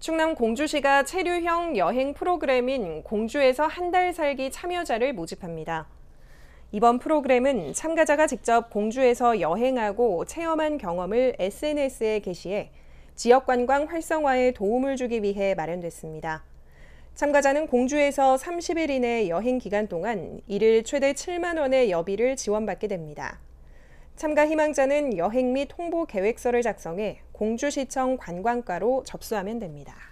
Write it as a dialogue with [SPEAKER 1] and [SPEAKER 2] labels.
[SPEAKER 1] 충남 공주시가 체류형 여행 프로그램인 공주에서 한 달 살기 참여자를 모집합니다. 이번 프로그램은 참가자가 직접 공주에서 여행하고 체험한 경험을 SNS에 게시해 지역 관광 활성화에 도움을 주기 위해 마련됐습니다. 참가자는 공주에서 30일 이내 여행 기간 동안 일일 최대 7만 원의 여비를 지원받게 됩니다. 참가 희망자는 여행 및 홍보 계획서를 작성해 공주시청 관광과로 접수하면 됩니다.